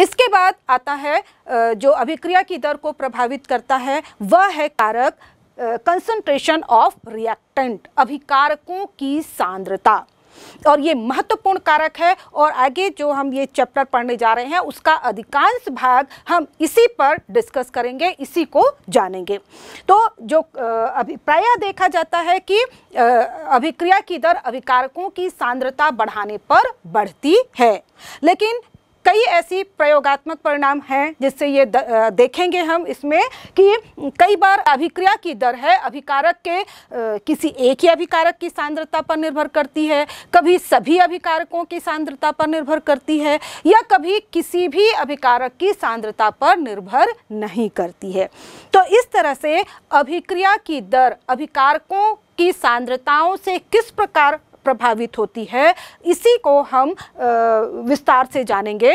इसके बाद आता है जो अभिक्रिया की दर को प्रभावित करता है वह है कारक कंसंट्रेशन ऑफ रिएक्टेंट अभिकारकों की सांद्रता और ये महत्वपूर्ण कारक है और आगे जो हम ये चैप्टर पढ़ने जा रहे हैं उसका अधिकांश भाग हम इसी पर डिस्कस करेंगे इसी को जानेंगे तो जो अभी प्राय देखा जाता है कि अभिक्रिया की दर अभिकारकों की सांद्रता बढ़ाने पर बढ़ती है लेकिन कई ऐसी प्रयोगात्मक परिणाम हैं जिससे ये द, देखेंगे हम इसमें कि कई बार अभिक्रिया की दर है अभिकारक के किसी एक ही अभिकारक की सांद्रता पर निर्भर करती है कभी सभी अभिकारकों की सांद्रता पर निर्भर करती है या कभी किसी भी अभिकारक की सांद्रता पर निर्भर नहीं करती है तो इस तरह से अभिक्रिया की दर अभिकारकों की सांद्रताओं से किस प्रकार प्रभावित होती है इसी को हम विस्तार से जानेंगे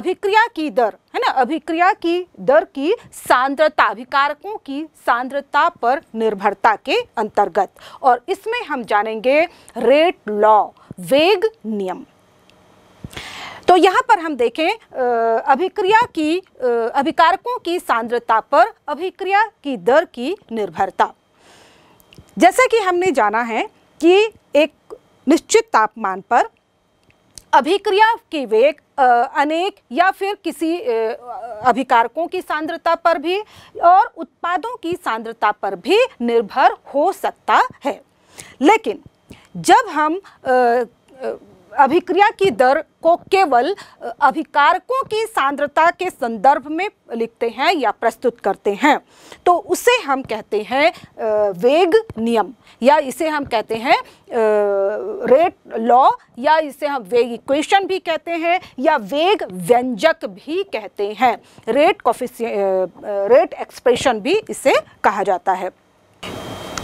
अभिक्रिया की दर है ना अभिक्रिया की दर की सांद्रता अभिकारकों की सांद्रता पर निर्भरता के अंतर्गत और इसमें हम जानेंगे रेट लॉ वेग नियम तो यहाँ पर हम देखें अभिक्रिया की अभिकारकों की सांद्रता पर अभिक्रिया की दर की निर्भरता जैसे कि हमने जाना है कि एक निश्चित तापमान पर अभिक्रिया के वेग अनेक या फिर किसी अभिकारकों की सांद्रता पर भी और उत्पादों की सांद्रता पर भी निर्भर हो सकता है लेकिन जब हम आ, आ, अभिक्रिया की दर को केवल अभिकारकों की सांद्रता के संदर्भ में लिखते हैं या प्रस्तुत करते हैं तो उसे हम कहते हैं वेग नियम या इसे हम कहते हैं रेट लॉ या इसे हम वेग इक्वेशन भी कहते हैं या वेग व्यंजक भी कहते हैं रेट कॉफिस रेट एक्सप्रेशन भी इसे कहा जाता है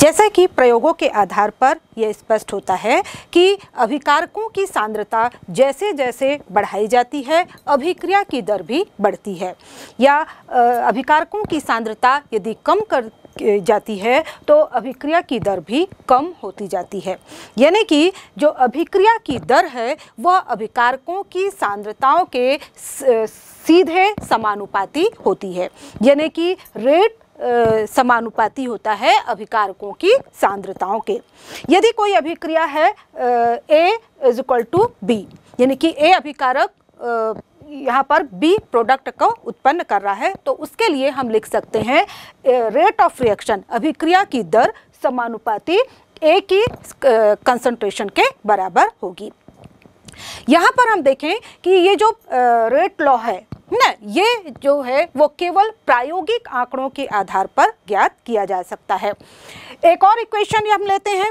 जैसे कि प्रयोगों के आधार पर यह स्पष्ट होता है कि अभिकारकों की सांद्रता जैसे जैसे बढ़ाई जाती है अभिक्रिया की दर भी बढ़ती है या अभिकारकों की सांद्रता यदि कम कर जाती है तो अभिक्रिया की दर भी कम होती जाती है यानी कि जो अभिक्रिया की दर है वह अभिकारकों की सांद्रताओं के सीधे समानुपाती होती है यानी कि रेट समानुपाती होता है अभिकारकों की सांद्रताओं के यदि कोई अभिक्रिया है A is equal to B यानी कि ए अभिकारक यहाँ पर बी प्रोडक्ट को उत्पन्न कर रहा है तो उसके लिए हम लिख सकते हैं रेट ऑफ रिएक्शन अभिक्रिया की दर समानुपाती ए की कंसंट्रेशन के बराबर होगी यहाँ पर हम देखें कि ये जो रेट लॉ है न ये जो है वो केवल प्रायोगिक आंकड़ों के आधार पर ज्ञात किया जा सकता है एक और इक्वेशन हम लेते हैं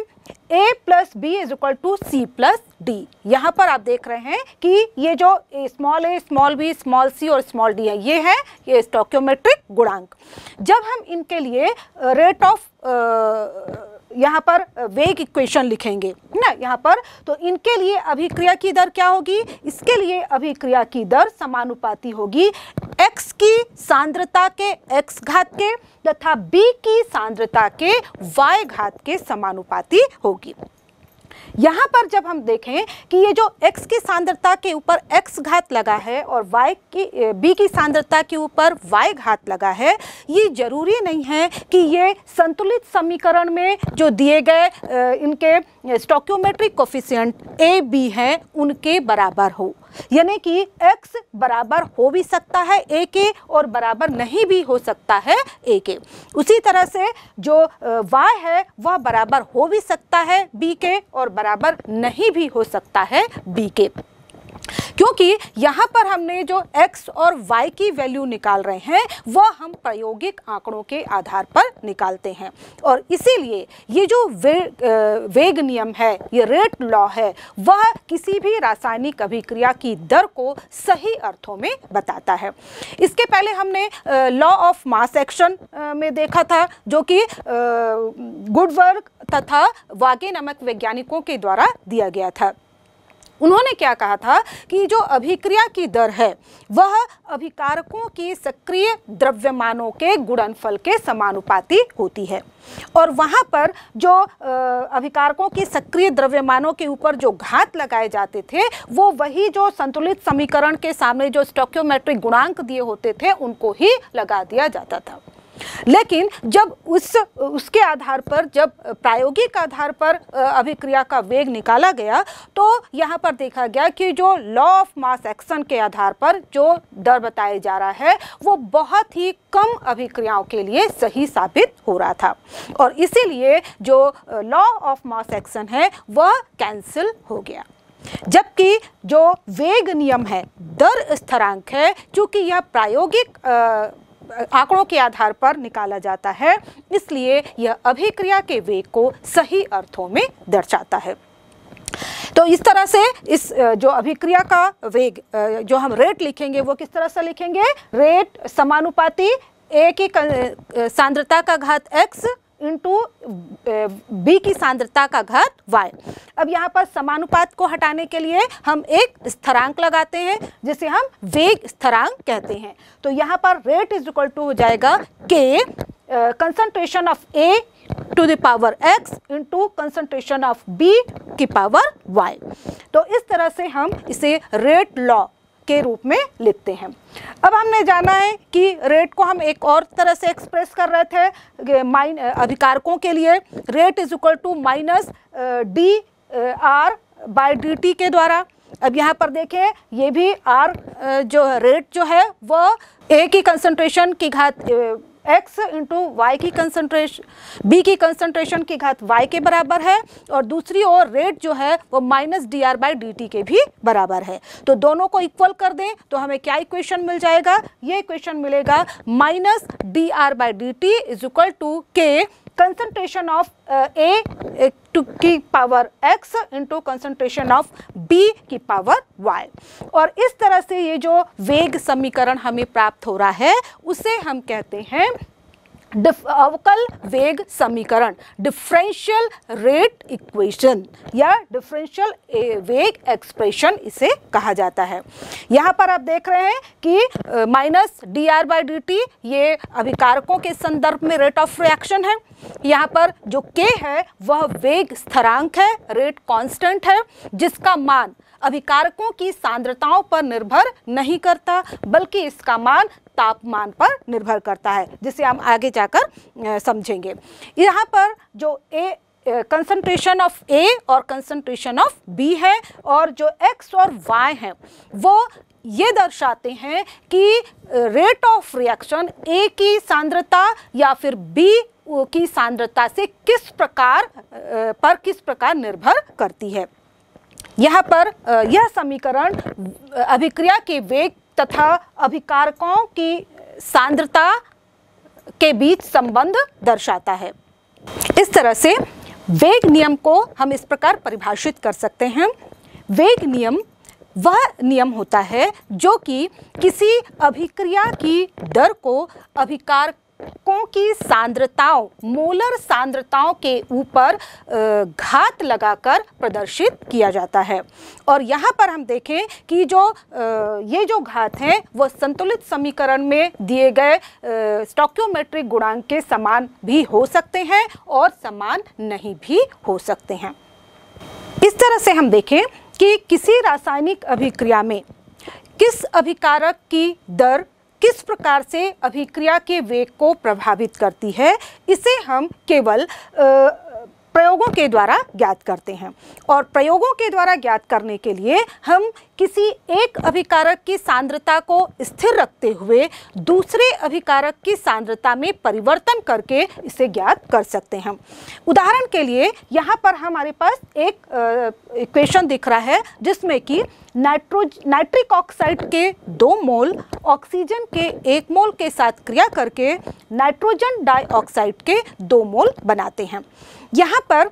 A plus B is equal to C plus D यहाँ पर आप देख रहे हैं कि ये जो small A small B small C और स्मॉल डी है ये है ये स्टोक्योमेट्रिक गुणांक जब हम इनके लिए रेट uh, ऑफ uh, यहाँ पर uh, वेग इक्वेशन लिखेंगे ना यहाँ पर तो इनके लिए अभिक्रिया की दर क्या होगी इसके लिए अभिक्रिया की दर समानुपाती होगी x की सांद्रता के x घात के तथा b की सांद्रता के y घात के समानुपाती होगी यहाँ पर जब हम देखें कि ये जो x की सांद्रता के ऊपर x घात लगा है और y की b की सांद्रता के ऊपर y घात लगा है ये ज़रूरी नहीं है कि ये संतुलित समीकरण में जो दिए गए इनके स्टोक्योमेट्रिक कोफिशियंट ए बी हैं उनके बराबर हो यानी कि x बराबर हो भी सकता है ए के और बराबर नहीं भी हो सकता है ए के उसी तरह से जो y है वह बराबर हो भी सकता है b के और बराबर नहीं भी हो सकता है b के क्योंकि यहाँ पर हमने जो x और y की वैल्यू निकाल रहे हैं वह हम प्रायोगिक आंकड़ों के आधार पर निकालते हैं और इसीलिए ये जो वे, वेग नियम है ये रेट लॉ है वह किसी भी रासायनिक अभिक्रिया की दर को सही अर्थों में बताता है इसके पहले हमने लॉ ऑफ मास एक्शन में देखा था जो कि गुडवर्क तथा वागे नामक वैज्ञानिकों के द्वारा दिया गया था उन्होंने क्या कहा था कि जो अभिक्रिया की दर है वह अभिकारकों की सक्रिय द्रव्यमानों के गुणनफल के समानुपाती होती है और वहाँ पर जो अभिकारकों की सक्रिय द्रव्यमानों के ऊपर जो घात लगाए जाते थे वो वही जो संतुलित समीकरण के सामने जो स्टोक्योमेट्रिक गुणांक दिए होते थे उनको ही लगा दिया जाता था लेकिन जब उस उसके आधार पर जब प्रायोगिक आधार पर अभिक्रिया का वेग निकाला गया तो यहाँ पर देखा गया कि जो लॉ ऑफ मास एक्शन के आधार पर जो दर बताया जा रहा है वो बहुत ही कम अभिक्रियाओं के लिए सही साबित हो रहा था और इसीलिए जो लॉ ऑफ मास एक्शन है वह कैंसिल हो गया जबकि जो वेग नियम है दर स्थरांक है चूंकि यह प्रायोगिक आ, आंकड़ों के आधार पर निकाला जाता है इसलिए यह अभिक्रिया के वेग को सही अर्थों में दर्शाता है तो इस तरह से इस जो अभिक्रिया का वेग जो हम रेट लिखेंगे वो किस तरह से लिखेंगे रेट समानुपाती ए की सांद्रता का घात एक्स इंटू बी की सांद्रता का घात वाई अब यहाँ पर समानुपात को हटाने के लिए हम एक स्थरांक लगाते हैं जिसे हम वेग स्थरांक कहते हैं तो यहाँ पर रेट इज इक्वल टू हो जाएगा K concentration of A to the power X into concentration of B की पावर वाई तो इस तरह से हम इसे रेट लॉ के रूप में लिखते हैं अब हमने जाना है कि रेट को हम एक और तरह से एक्सप्रेस कर रहे थे माइन अधिकारकों के लिए rate is equal to minus D R by D T के द्वारा अब यहाँ पर देखें ये भी आर जो रेट जो है वह ए की कंसंट्रेशन की घात एक्स इंटू वाई की कंसनट्रेशन बी की कंसनट्रेशन की घात वाई के बराबर है और दूसरी ओर रेट जो है वो minus D R by D T के भी बराबर है तो दोनों को इक्वल कर दें तो हमें क्या इक्वेशन मिल जाएगा ये इक्वेशन मिलेगा minus D R by D T is equal to K concentration of A to की power X into concentration of b की पावर y और इस तरह से ये जो वेग समीकरण हमें प्राप्त हो रहा है उसे हम कहते हैं अवकल वेग समीकरण डिफरेंशियल रेट इक्वेशन या डिफरेंशियल वेग एक्सप्रेशन इसे कहा जाता है यहाँ पर आप देख रहे हैं कि minus D R by D T ये अभिकारकों के संदर्भ में रेट ऑफ रिएक्शन है यहाँ पर जो के है वह वेग स्थरांक है रेट कांस्टेंट है जिसका मान अभिकारकों की सांद्रताओं पर निर्भर नहीं करता बल्कि इसका मान तापमान पर निर्भर करता है जिसे हम आगे जाकर समझेंगे यहाँ पर जो ए कंसंट्रेशन ऑफ ए और कंसंट्रेशन ऑफ बी है और जो एक्स और वाई हैं वो ये दर्शाते हैं कि रेट ऑफ रिएक्शन ए की सांद्रता या फिर बी की सांद्रता से किस प्रकार पर किस प्रकार निर्भर करती है यहाँ पर यह समीकरण अभिक्रिया के वेग तथा अभिकारकों की सांद्रता के बीच संबंध दर्शाता है इस तरह से वेग नियम को हम इस प्रकार परिभाषित कर सकते हैं वेग नियम वह नियम होता है जो कि किसी अभिक्रिया की दर को अभिकार घटकों की सांद्रताओं मोलर सांद्रताओं के ऊपर घात लगाकर प्रदर्शित किया जाता है और यहाँ पर हम देखें कि जो ये जो घात हैं वह संतुलित समीकरण में दिए गए स्टोक्योमेट्रिक गुणांक के समान भी हो सकते हैं और समान नहीं भी हो सकते हैं इस तरह से हम देखें कि किसी रासायनिक अभिक्रिया में किस अभिकारक की दर किस प्रकार से अभिक्रिया के वेग को प्रभावित करती है इसे हम केवल आ, प्रयोगों के द्वारा ज्ञात करते हैं और प्रयोगों के द्वारा ज्ञात करने के लिए हम किसी एक अभिकारक की सांद्रता को स्थिर रखते हुए दूसरे अभिकारक की सांद्रता में परिवर्तन करके इसे ज्ञात कर सकते हैं उदाहरण के लिए यहाँ पर हमारे पास एक इक्वेशन दिख रहा है जिसमें कि नाइट्रोज नाइट्रिक ऑक्साइड के दो मोल ऑक्सीजन के एक मोल के साथ क्रिया करके नाइट्रोजन डाइऑक्साइड के दो मोल बनाते हैं यहाँ पर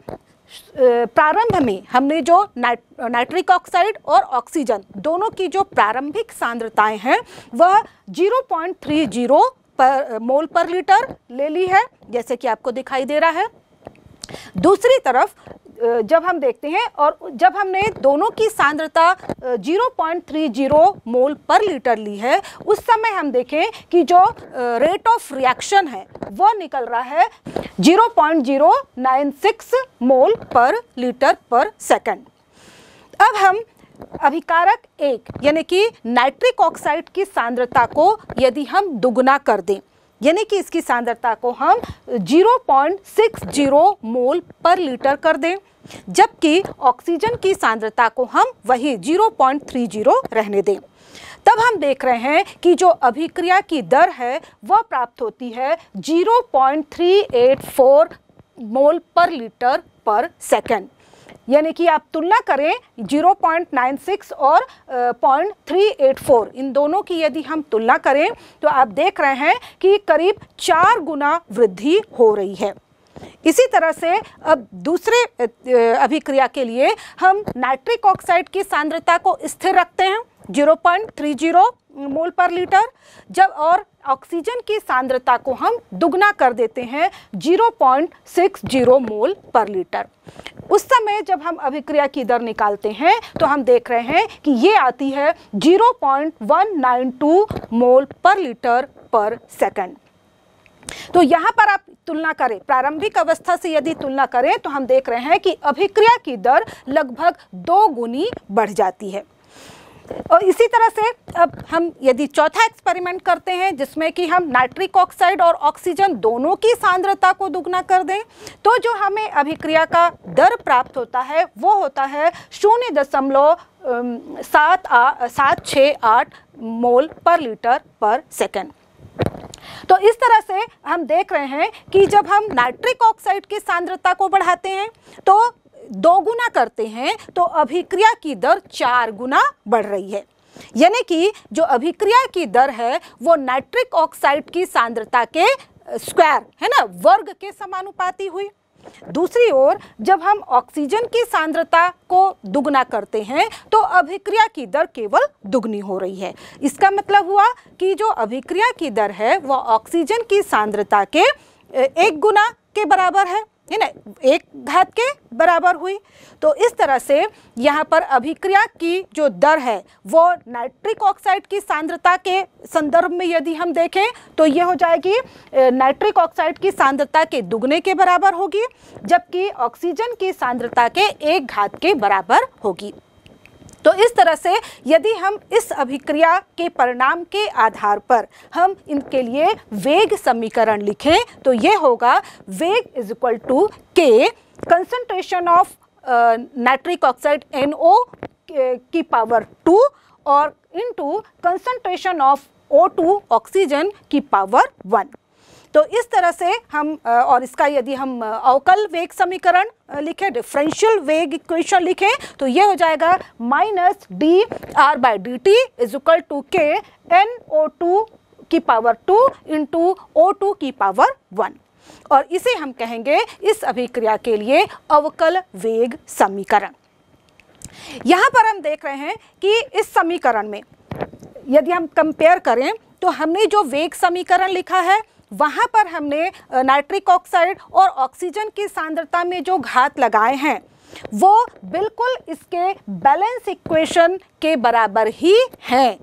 प्रारंभ में हमने जो नाइट नाइट्रिक ऑक्साइड और ऑक्सीजन दोनों की जो प्रारंभिक सांद्रताएं हैं वह 0.30 पर मोल पर लीटर ले ली है जैसे कि आपको दिखाई दे रहा है दूसरी तरफ जब हम देखते हैं और जब हमने दोनों की सांद्रता 0.30 मोल पर लीटर ली है उस समय हम देखें कि जो रेट ऑफ रिएक्शन है वो निकल रहा है 0.096 मोल पर लीटर पर सेकंड अब हम अभिकारक एक यानी कि नाइट्रिक ऑक्साइड की सांद्रता को यदि हम दुगुना कर दें यानी कि इसकी सांद्रता को हम 0.60 मोल पर लीटर कर दें जबकि ऑक्सीजन की सांद्रता को हम वही 0.30 रहने दें तब हम देख रहे हैं कि जो अभिक्रिया की दर है वह प्राप्त होती है 0.384 मोल पर लीटर पर सेकेंड यानी कि आप तुलना करें 0.96 और पॉइंट थ्री एट फोर इन दोनों की यदि हम तुलना करें तो आप देख रहे हैं कि करीब चार गुना वृद्धि हो रही है इसी तरह से अब दूसरे अभिक्रिया के लिए हम नाइट्रिक ऑक्साइड की सांद्रता को स्थिर रखते हैं 0.30 मोल पर लीटर जब और ऑक्सीजन की सांद्रता को हम दुगना कर देते हैं 0.60 मोल पर लीटर उस समय जब हम अभिक्रिया की दर निकालते हैं तो हम देख रहे हैं कि ये आती है 0.192 मोल पर लीटर पर सेकंड तो यहाँ पर आप तुलना करें प्रारंभिक अवस्था से यदि तुलना करें तो हम देख रहे हैं कि अभिक्रिया की दर लगभग दो गुनी बढ़ जाती है और इसी तरह से अब हम यदि चौथा एक्सपेरिमेंट करते हैं जिसमें कि हम नाइट्रिक ऑक्साइड और ऑक्सीजन दोनों की सांद्रता को दुगना कर दें तो जो हमें अभिक्रिया का दर प्राप्त होता है वो होता है शून्य दशमलव सात आ, सात छः आठ मोल पर लीटर पर सेकेंड तो इस तरह से हम देख रहे हैं कि जब हम नाइट्रिक ऑक्साइड की सांद्रता को बढ़ाते हैं तो दोगुना करते हैं तो अभिक्रिया की दर चार गुना बढ़ रही है यानी कि जो अभिक्रिया की दर है वो नाइट्रिक ऑक्साइड की सांद्रता के स्क्वायर है ना वर्ग के समानुपाती हुई दूसरी ओर जब हम ऑक्सीजन की सांद्रता को दुगना करते हैं तो अभिक्रिया की दर केवल दुगनी हो रही है इसका मतलब हुआ कि जो अभिक्रिया की दर है वह ऑक्सीजन की सांद्रता के एक गुना के बराबर है है ना एक घात के बराबर हुई तो इस तरह से यहाँ पर अभिक्रिया की जो दर है वो नाइट्रिक ऑक्साइड की सांद्रता के संदर्भ में यदि हम देखें तो ये हो जाएगी नाइट्रिक ऑक्साइड की सांद्रता के दुगने के बराबर होगी जबकि ऑक्सीजन की सांद्रता के एक घात के बराबर होगी तो इस तरह से यदि हम इस अभिक्रिया के परिणाम के आधार पर हम इनके लिए वेग समीकरण लिखें तो ये होगा वेग is equal to K concentration of nitric oxide N की पावर टू और into concentration of O two oxygen की पावर वन तो इस तरह से हम और इसका यदि हम अवकल वेग समीकरण लिखें डिफरेंशियल वेग इक्वेशन लिखें तो ये हो जाएगा minus D R by D T is equal to K N O two की power two into O two की पावर वन और इसे हम कहेंगे इस अभिक्रिया के लिए अवकल वेग समीकरण यहाँ पर हम देख रहे हैं कि इस समीकरण में यदि हम कंपेयर करें तो हमने जो वेग समीकरण लिखा है वहाँ पर हमने नाइट्रिक ऑक्साइड और ऑक्सीजन की सांद्रता में जो घात लगाए हैं वो बिल्कुल इसके बैलेंस इक्वेशन के बराबर ही हैं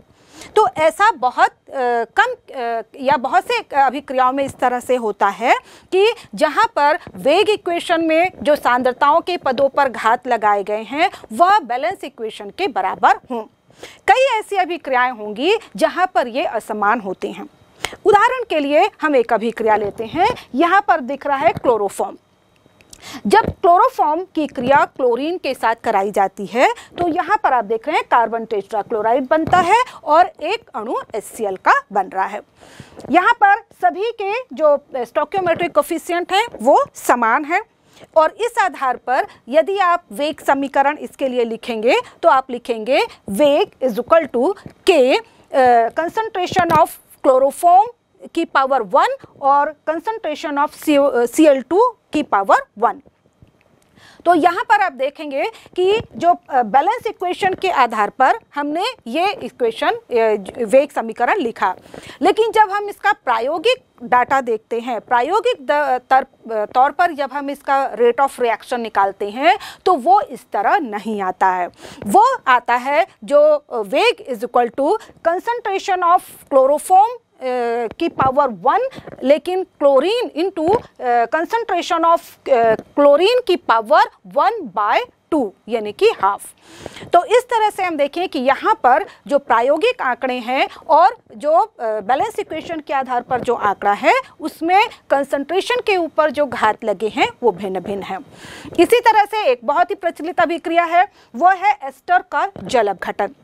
तो ऐसा बहुत आ, कम आ, या बहुत से अभिक्रियाओं में इस तरह से होता है कि जहाँ पर वेग इक्वेशन में जो सांद्रताओं के पदों पर घात लगाए गए हैं वह बैलेंस इक्वेशन के बराबर हों कई ऐसी अभिक्रियाएं होंगी जहाँ पर ये असमान होते हैं उदाहरण के लिए हम एक अभिक्रिया लेते हैं यहाँ पर दिख रहा है क्लोरोफॉर्म जब क्लोरोफॉर्म की क्रिया क्लोरीन के साथ कराई जाती है तो यहाँ पर आप देख रहे हैं कार्बन टेट्राक्लोराइड बनता है और एक अणु एस का बन रहा है यहाँ पर सभी के जो स्टोक्योमेट्रिक कोफिशियंट हैं वो समान है और इस आधार पर यदि आप वेग समीकरण इसके लिए लिखेंगे तो आप लिखेंगे वेग is equal to K concentration of chloroform की पावर वन और concentration of C L two की पावर वन तो यहाँ पर आप देखेंगे कि जो बैलेंस इक्वेशन के आधार पर हमने ये इक्वेशन वेग समीकरण लिखा लेकिन जब हम इसका प्रायोगिक डाटा देखते हैं प्रायोगिक तौर पर जब हम इसका रेट ऑफ रिएक्शन निकालते हैं तो वो इस तरह नहीं आता है वो आता है जो वेग is equal to concentration of chloroform की पावर वन लेकिन chlorine into concentration of chlorine की पावर वन बाय टू यानी कि हाफ तो इस तरह से हम देखें कि यहाँ पर जो प्रायोगिक आंकड़े हैं और जो बैलेंस इक्वेशन के आधार पर जो आंकड़ा है उसमें कंसंट्रेशन के ऊपर जो घात लगे हैं वो भिन्न भिन्न हैं इसी तरह से एक बहुत ही प्रचलित अभिक्रिया है वो है एस्टर का जल घटन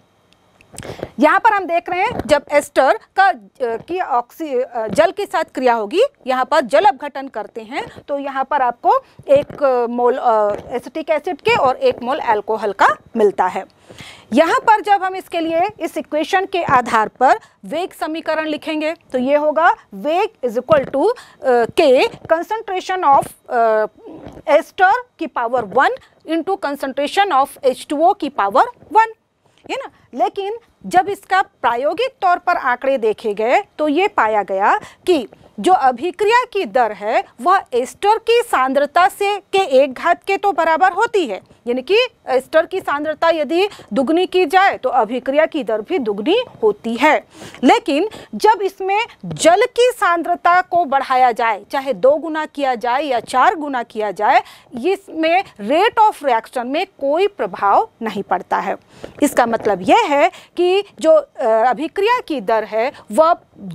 यहाँ पर हम देख रहे हैं जब एस्टर का की ऑक्सी जल के साथ क्रिया होगी यहाँ पर जल अपघटन करते हैं तो यहाँ पर आपको एक मोल एसिटिक एसिड के और एक मोल अल्कोहल का मिलता है यहाँ पर जब हम इसके लिए इस इक्वेशन के आधार पर वेग समीकरण लिखेंगे तो ये होगा वेग is equal to K concentration of ester की power one into concentration of H की पावर वन है ना लेकिन जब इसका प्रायोगिक तौर पर आंकड़े देखे गए तो ये पाया गया कि जो अभिक्रिया की दर है वह एस्टर की सांद्रता से के एक घात के तो बराबर होती है यानी कि एस्टर की सांद्रता यदि दुगनी की जाए तो अभिक्रिया की दर भी दुगनी होती है लेकिन जब इसमें जल की सांद्रता को बढ़ाया जाए चाहे दो गुना किया जाए या चार गुना किया जाए इसमें रेट ऑफ रिएक्शन में कोई प्रभाव नहीं पड़ता है इसका मतलब ये यह है कि जो अभिक्रिया की दर है वह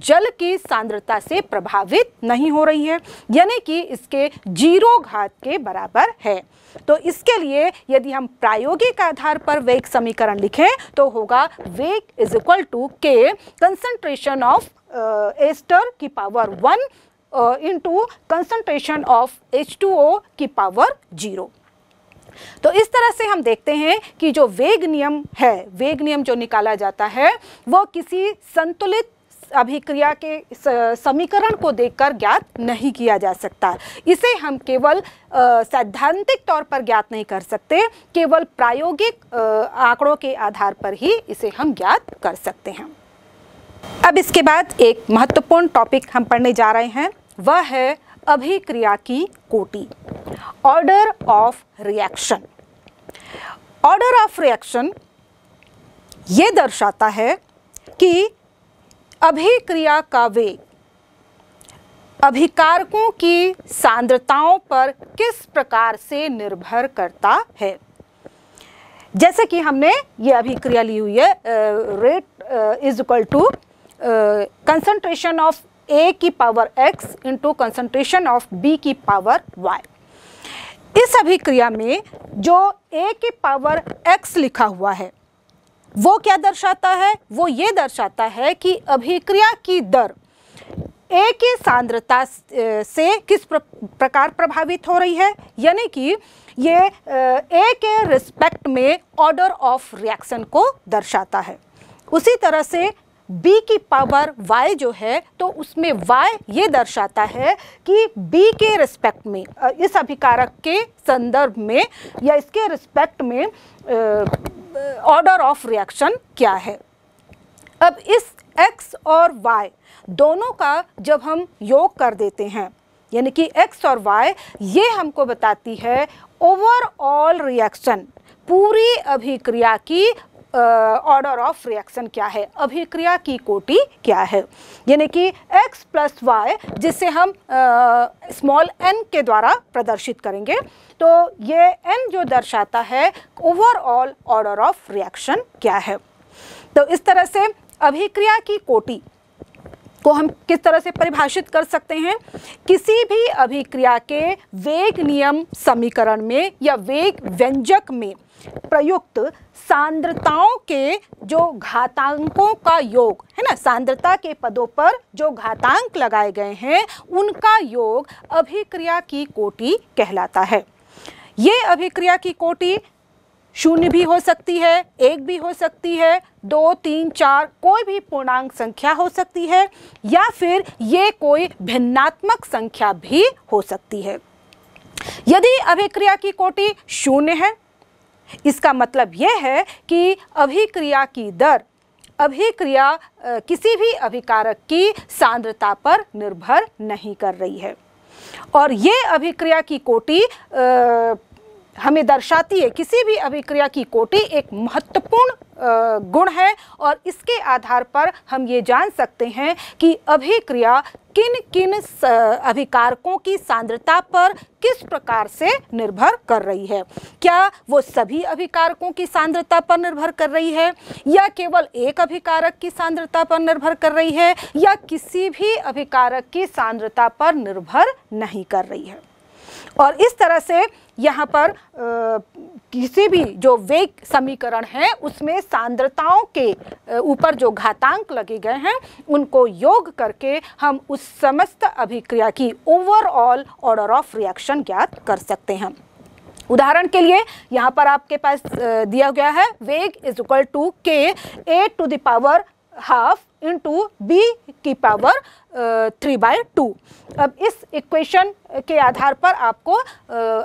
जल की सांद्रता से प्रभावित नहीं हो रही है यानी कि इसके जीरो घात के बराबर है तो इसके लिए यदि हम प्रायोगिक आधार पर वेग समीकरण लिखें तो होगा वेग is equal to K concentration of ester की power one into concentration of H two O की पावर जीरो तो इस तरह से हम देखते हैं कि जो वेग नियम है वेग नियम जो निकाला जाता है वो किसी संतुलित अभिक्रिया के समीकरण को देखकर ज्ञात नहीं किया जा सकता इसे हम केवल सैद्धांतिक तौर पर ज्ञात नहीं कर सकते केवल प्रायोगिक आंकड़ों के आधार पर ही इसे हम ज्ञात कर सकते हैं अब इसके बाद एक महत्वपूर्ण टॉपिक हम पढ़ने जा रहे हैं वह है अभिक्रिया की कोटि order of reaction order of reaction ये दर्शाता है कि अभिक्रिया का वेग अभिकारकों की सांद्रताओं पर किस प्रकार से निर्भर करता है जैसे कि हमने ये अभिक्रिया ली हुई है rate is equal to concentration of A की power X into concentration of B की पावर वाई इस अभिक्रिया में जो ए की पावर एक्स लिखा हुआ है वो क्या दर्शाता है वो ये दर्शाता है कि अभिक्रिया की दर ए की सांद्रता से किस प्रकार प्रभावित हो रही है यानी कि ये ए के रिस्पेक्ट में ऑर्डर ऑफ रिएक्शन को दर्शाता है उसी तरह से b की पावर y जो है तो उसमें y ये दर्शाता है कि b के रिस्पेक्ट में इस अभिकारक के संदर्भ में या इसके रिस्पेक्ट में ऑर्डर ऑफ रिएक्शन क्या है अब इस x और y दोनों का जब हम योग कर देते हैं यानी कि x और y ये हमको बताती है ओवरऑल रिएक्शन पूरी अभिक्रिया की ऑर्डर ऑफ रिएक्शन क्या है अभिक्रिया की कोटि क्या है यानी कि x प्लस वाई जिसे हम स्मॉल n के द्वारा प्रदर्शित करेंगे तो ये n जो दर्शाता है ओवरऑल ऑर्डर ऑफ रिएक्शन क्या है तो इस तरह से अभिक्रिया की कोटि को हम किस तरह से परिभाषित कर सकते हैं किसी भी अभिक्रिया के वेग नियम समीकरण में या वेग व्यंजक में प्रयुक्त सांद्रताओं के जो घातांकों का योग है ना सांद्रता के पदों पर जो घातांक लगाए गए हैं उनका योग अभिक्रिया की कोटि कहलाता है ये अभिक्रिया की कोटि शून्य भी हो सकती है एक भी हो सकती है दो तीन चार कोई भी पूर्णांक संख्या हो सकती है या फिर ये कोई भिन्नात्मक संख्या भी हो सकती है यदि अभिक्रिया की कोटि शून्य है इसका मतलब यह है कि अभिक्रिया की दर अभिक्रिया किसी भी अभिकारक की सांद्रता पर निर्भर नहीं कर रही है और ये अभिक्रिया की कोटि हमें दर्शाती है किसी भी अभिक्रिया की कोटि एक महत्वपूर्ण गुण है और इसके आधार पर हम ये जान सकते हैं कि अभिक्रिया किन किन अभिकारकों की सांद्रता पर किस प्रकार से निर्भर कर रही है क्या वो सभी अभिकारकों की सांद्रता पर निर्भर कर रही है या केवल एक अभिकारक की सांद्रता पर निर्भर कर रही है या किसी भी अभिकारक की सांद्रता पर निर्भर नहीं कर रही है और इस तरह से यहाँ पर आ, किसी भी जो वेग समीकरण है उसमें सांद्रताओं के ऊपर जो घातांक लगे गए हैं उनको योग करके हम उस समस्त अभिक्रिया की ओवरऑल ऑर्डर ऑफ रिएक्शन ज्ञात कर सकते हैं उदाहरण के लिए यहाँ पर आपके पास दिया गया है वेग is equal to K A to the power half into B की पावर थ्री बाय टू अब इस इक्वेशन के आधार पर आपको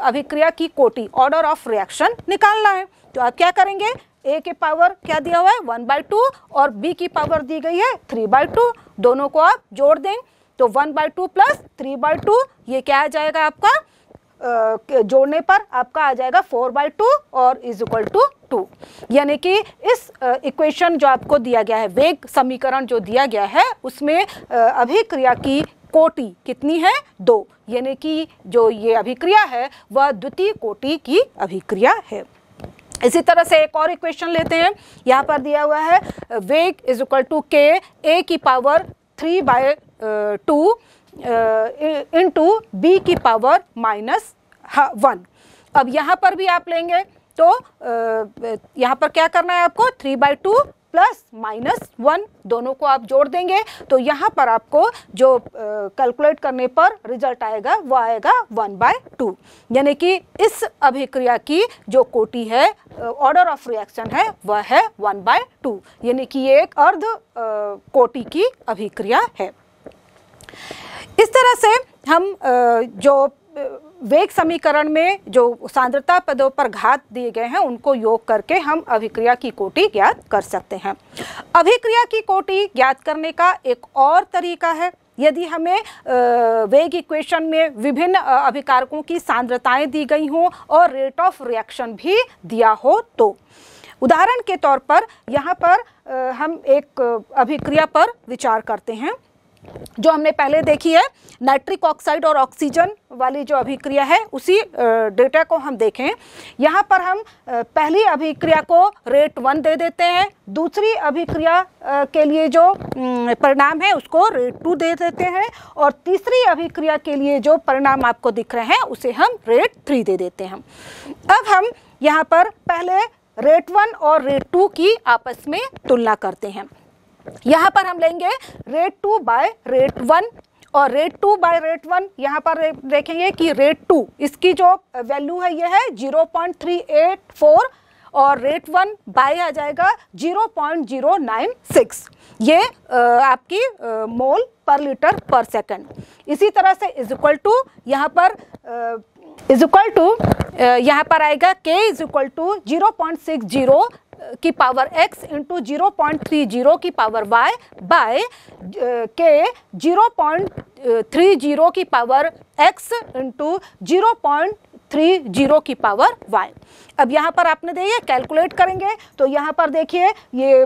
अभिक्रिया की कोटि ऑर्डर ऑफ रिएक्शन निकालना है तो आप क्या करेंगे ए के पावर क्या दिया हुआ है वन बाय टू और बी की पावर दी गई है थ्री बाई टू दोनों को आप जोड़ दें तो one by two plus three by two ये क्या आ जाएगा आपका जोड़ने पर आपका आ जाएगा फोर बाई टू और इज इक्वल टू टू यानी कि इस इक्वेशन जो आपको दिया गया है वेग समीकरण जो दिया गया है उसमें अभिक्रिया की कोटि कितनी है दो यानी कि जो ये अभिक्रिया है वह द्वितीय कोटि की अभिक्रिया है इसी तरह से एक और इक्वेशन लेते हैं यहाँ पर दिया हुआ है वेग is equal to K A की power three by two into B की पावर माइनस वन अब यहाँ पर भी आप लेंगे तो यहाँ पर क्या करना है आपको three by two plus minus one दोनों को आप जोड़ देंगे तो यहाँ पर आपको जो कैलकुलेट करने पर रिजल्ट आएगा वो आएगा वन बाय टू यानी कि इस अभिक्रिया की जो कोटि है ऑर्डर ऑफ रिएक्शन है वह है वन बाय टू यानी कि ये एक अर्ध कोटि की अभिक्रिया है इस तरह से हम जो वेग समीकरण में जो सांद्रता पदों पर घात दिए गए हैं उनको योग करके हम अभिक्रिया की कोटि ज्ञात कर सकते हैं अभिक्रिया की कोटि ज्ञात करने का एक और तरीका है यदि हमें वेग इक्वेशन में विभिन्न अभिकारकों की सांद्रताएं दी गई हों और रेट ऑफ रिएक्शन भी दिया हो तो उदाहरण के तौर पर यहाँ पर हम एक अभिक्रिया पर विचार करते हैं जो हमने पहले देखी है नाइट्रिक ऑक्साइड और ऑक्सीजन वाली जो अभिक्रिया है उसी डेटा को हम देखें यहाँ पर हम पहली अभिक्रिया को रेट वन दे देते हैं दूसरी अभिक्रिया के लिए जो परिणाम है उसको रेट टू दे देते हैं और तीसरी अभिक्रिया के लिए जो परिणाम आपको दिख रहे हैं उसे हम रेट थ्री दे देते हैं अब हम यहाँ पर पहले रेट वन और रेट टू की आपस में तुलना करते हैं यहां पर हम लेंगे rate two by rate one और rate two by rate one यहाँ पर देखेंगे कि रेट टू इसकी जो वैल्यू है ये है zero point three eight four और रेट वन बाय आ जाएगा zero point zero nine six ये आपकी मोल पर लीटर पर सेकंड इसी तरह से इज इक्वल टू यहाँ पर इज इक्वल टू यहाँ पर आएगा K is equal to zero point six zero की power x into zero point three zero की power y by K zero point three zero की power x into zero point three zero की power Y अब यहाँ पर आपने देखिए calculate करेंगे तो यहाँ पर देखिए ये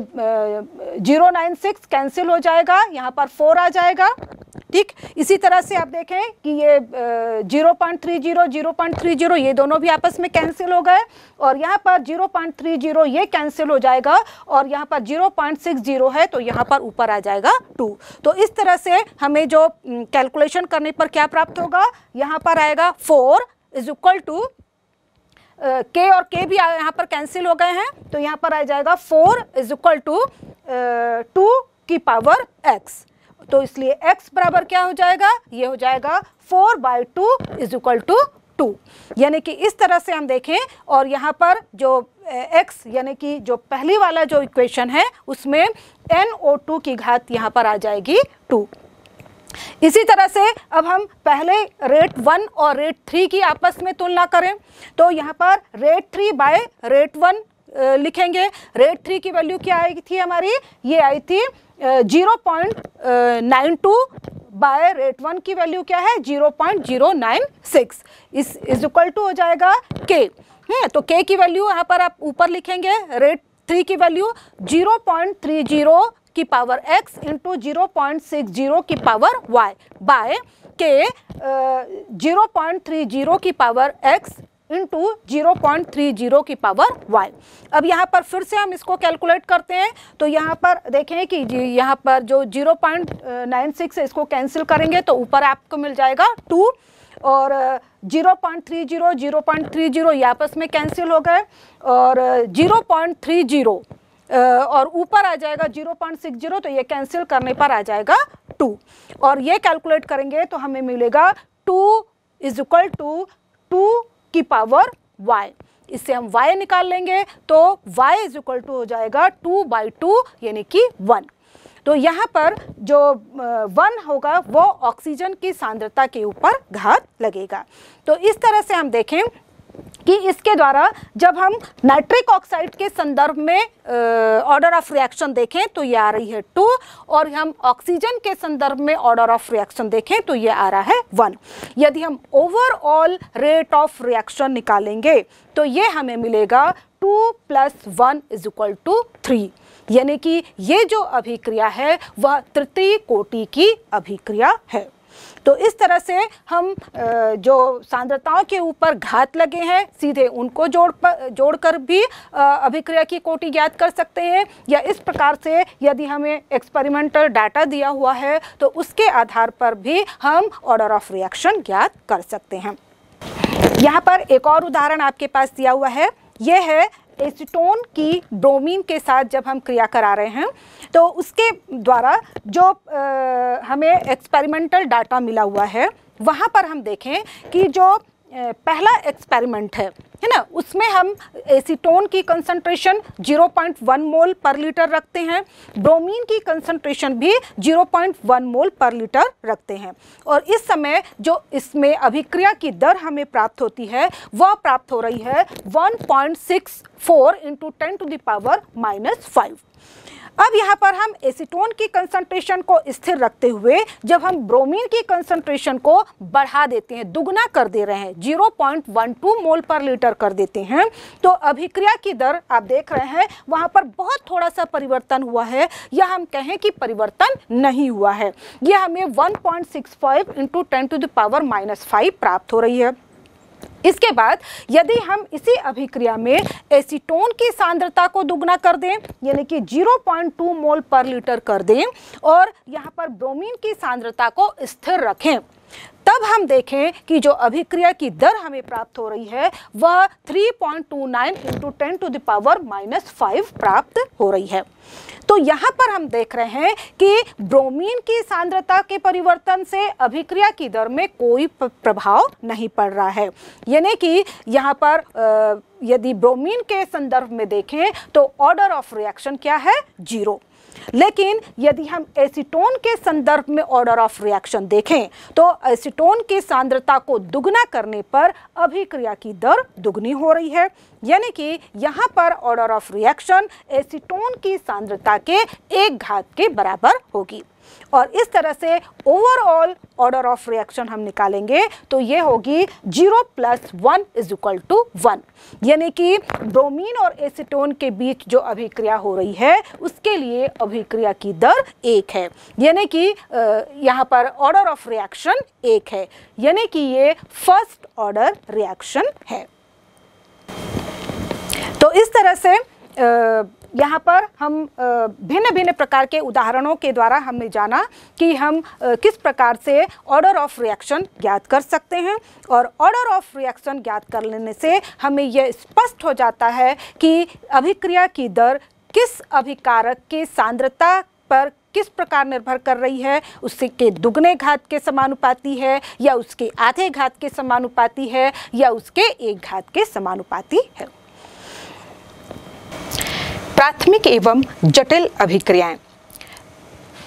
जीरो नाइन सिक्स कैंसिल हो जाएगा यहाँ पर फोर आ जाएगा ठीक इसी तरह से आप देखें कि ये zero point three zero zero point three zero ये दोनों भी आपस में कैंसिल हो गए और यहाँ पर जीरो पॉइंट थ्री जीरो ये कैंसिल हो जाएगा और यहाँ पर जीरो पॉइंट सिक्स जीरो है तो यहाँ पर ऊपर आ जाएगा टू तो इस तरह से हमें जो कैलकुलेशन करने पर क्या प्राप्त होगा यहाँ पर आएगा फोर इज इक्वल टू के और के भी यहाँ पर कैंसिल हो गए हैं तो यहाँ पर आ जाएगा four is equal to two की पावर एक्स तो इसलिए एक्स बराबर क्या हो जाएगा ये हो जाएगा four by two is equal to two यानी कि इस तरह से हम देखें और यहाँ पर जो एक्स uh, यानी कि जो पहली वाला जो इक्वेशन है उसमें एन ओ टू की घात यहाँ पर आ जाएगी टू इसी तरह से अब हम पहले रेट वन और रेट थ्री की आपस में तुलना करें तो यहाँ पर rate three by rate one लिखेंगे रेट थ्री की वैल्यू क्या आई थी हमारी ये आई थी zero point nine two by rate one की वैल्यू क्या है zero point zero nine six इस इज इक्वल टू हो जाएगा के हम्म, तो के की वैल्यू यहाँ पर आप ऊपर लिखेंगे रेट थ्री की value zero point three zero की power x into zero point six zero की power y by K zero point three zero की power x into zero point three zero की पावर y अब यहाँ पर फिर से हम इसको कैलकुलेट करते हैं तो यहाँ पर देखें कि यहाँ पर जो जीरो पॉइंट नाइन सिक्स है इसको कैंसिल करेंगे तो ऊपर आपको मिल जाएगा टू और zero point three zero zero point three zero ये आपस में कैंसिल हो गए और जीरो पॉइंट थ्री जीरो और ऊपर आ जाएगा जीरो पॉइंट सिक्स जीरो तो ये कैंसिल करने पर आ जाएगा टू और ये कैलकुलेट करेंगे तो हमें मिलेगा two is equal to two की पावर वाई इससे हम y निकाल लेंगे तो y इज इक्वल टू हो जाएगा टू बाई टू यानी कि वन तो यहाँ पर जो वन होगा वो ऑक्सीजन की सांद्रता के ऊपर घात लगेगा तो इस तरह से हम देखें कि इसके द्वारा जब हम नाइट्रिक ऑक्साइड के संदर्भ में ऑर्डर ऑफ रिएक्शन देखें तो ये आ रही है टू और हम ऑक्सीजन के संदर्भ में ऑर्डर ऑफ रिएक्शन देखें तो ये आ रहा है वन यदि हम ओवरऑल रेट ऑफ रिएक्शन निकालेंगे तो ये हमें मिलेगा two plus one is equal to three यानी कि ये जो अभिक्रिया है वह तृतीय कोटि की अभिक्रिया है तो इस तरह से हम जो सांद्रताओं के ऊपर घात लगे हैं सीधे उनको जोड़ पर जोड़कर भी अभिक्रिया की कोटि ज्ञात कर सकते हैं या इस प्रकार से यदि हमें एक्सपेरिमेंटल डाटा दिया हुआ है तो उसके आधार पर भी हम ऑर्डर ऑफ रिएक्शन ज्ञात कर सकते हैं यहाँ पर एक और उदाहरण आपके पास दिया हुआ है यह है एसीटोन की ब्रोमीन के साथ जब हम क्रिया करा रहे हैं तो उसके द्वारा जो आ, हमें एक्सपेरिमेंटल डाटा मिला हुआ है वहाँ पर हम देखें कि जो पहला एक्सपेरिमेंट है है ना उसमें हम एसीटोन की कंसंट्रेशन 0.1 मोल पर लीटर रखते हैं ब्रोमीन की कंसंट्रेशन भी 0.1 मोल पर लीटर रखते हैं और इस समय जो इसमें अभिक्रिया की दर हमें प्राप्त होती है वह प्राप्त हो रही है 1.64 point six four into ten to the power minus five अब यहाँ पर हम एसीटोन की कंसंट्रेशन को स्थिर रखते हुए जब हम ब्रोमीन की कंसंट्रेशन को बढ़ा देते हैं दुगना कर दे रहे हैं 0.12 मोल पर लीटर कर देते हैं तो अभिक्रिया की दर आप देख रहे हैं वहाँ पर बहुत थोड़ा सा परिवर्तन हुआ है या हम कहें कि परिवर्तन नहीं हुआ है यह हमें 1.65 point six five into ten to the power minus five प्राप्त हो रही है इसके बाद यदि हम इसी अभिक्रिया में एसीटोन की सांद्रता को दुगना कर दें यानी कि 0.2 मोल पर लीटर कर दें और यहाँ पर ब्रोमीन की सांद्रता को स्थिर रखें तब हम देखें कि जो अभिक्रिया की दर हमें प्राप्त हो रही है वह 3.29 point two nine into ten to the power minus five प्राप्त हो रही है तो यहाँ पर हम देख रहे हैं कि ब्रोमीन की सांद्रता के परिवर्तन से अभिक्रिया की दर में कोई प्रभाव नहीं पड़ रहा है यानी कि यहाँ पर यदि ब्रोमीन के संदर्भ में देखें तो ऑर्डर ऑफ रिएक्शन क्या है जीरो लेकिन यदि हम एसीटोन के संदर्भ में ऑर्डर ऑफ रिएक्शन देखें तो एसीटोन की सांद्रता को दुगना करने पर अभिक्रिया की दर दुगनी हो रही है यानी कि यहाँ पर ऑर्डर ऑफ रिएक्शन एसीटोन की सांद्रता के एक घात के बराबर होगी और इस तरह से ओवरऑल ऑर्डर ऑफ रिएक्शन हम निकालेंगे तो ये होगी zero plus one is equal to one यानी कि ब्रोमीन और एसीटोन के बीच जो अभिक्रिया हो रही है उसके लिए अभिक्रिया की दर एक है यानी कि यहाँ पर ऑर्डर ऑफ रिएक्शन एक है यानी कि ये फर्स्ट ऑर्डर रिएक्शन है तो इस तरह से आ, यहाँ पर हम भिन्न भिन्न प्रकार के उदाहरणों के द्वारा हमने जाना कि हम किस प्रकार से ऑर्डर ऑफ रिएक्शन ज्ञात कर सकते हैं और ऑर्डर ऑफ रिएक्शन ज्ञात कर लेने से हमें यह स्पष्ट हो जाता है कि अभिक्रिया की दर किस अभिकारक के सांद्रता पर किस प्रकार निर्भर कर रही है उससे के दुगने घात के समानुपाती है या उसके आधे घात के समानुपाती है या उसके एक घात के समानुपाती है प्राथमिक एवं जटिल अभिक्रियाएं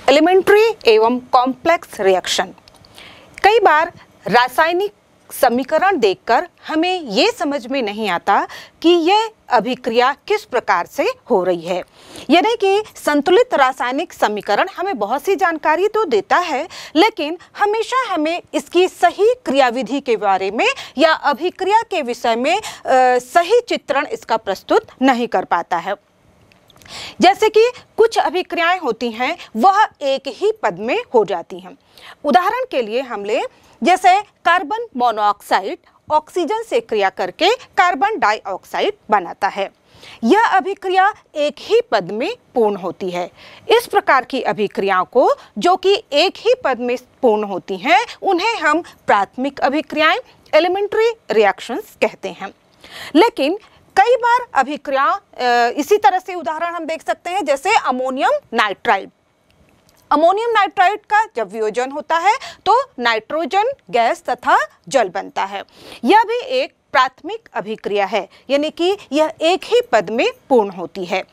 एलिमेंट्री एवं कॉम्प्लेक्स रिएक्शन कई बार रासायनिक समीकरण देखकर हमें ये समझ में नहीं आता कि यह अभिक्रिया किस प्रकार से हो रही है यानी कि संतुलित रासायनिक समीकरण हमें बहुत सी जानकारी तो देता है लेकिन हमेशा हमें इसकी सही क्रियाविधि के बारे में या अभिक्रिया के विषय में आ, सही चित्रण इसका प्रस्तुत नहीं कर पाता है जैसे कि कुछ अभिक्रियाएं होती हैं वह एक ही पद में हो जाती हैं उदाहरण के लिए हम ले जैसे कार्बन मोनोऑक्साइड ऑक्सीजन से क्रिया करके कार्बन डाइऑक्साइड बनाता है यह अभिक्रिया एक ही पद में पूर्ण होती है इस प्रकार की अभिक्रियाओं को जो कि एक ही पद में पूर्ण होती हैं उन्हें हम प्राथमिक अभिक्रियाएं एलिमेंट्री रिएक्शंस कहते हैं लेकिन कई बार अभिक्रिया इसी तरह से उदाहरण हम देख सकते हैं जैसे अमोनियम नाइट्राइड अमोनियम नाइट्राइड का जब वियोजन होता है तो नाइट्रोजन गैस तथा जल बनता है यह भी एक प्राथमिक अभिक्रिया है यानी कि यह एक ही पद में पूर्ण होती है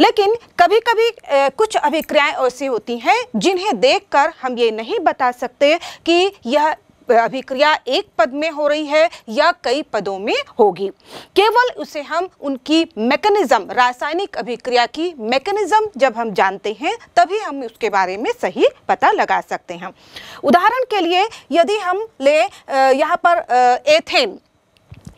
लेकिन कभी कभी कुछ अभिक्रियाएं ऐसी होती हैं जिन्हें देखकर हम ये नहीं बता सकते कि यह अभिक्रिया एक पद में हो रही है या कई पदों में होगी केवल उसे हम उनकी मैकेनिज्म रासायनिक अभिक्रिया की मैकेनिज्म जब हम जानते हैं तभी हम उसके बारे में सही पता लगा सकते हैं उदाहरण के लिए यदि हम ले यहाँ पर एथेन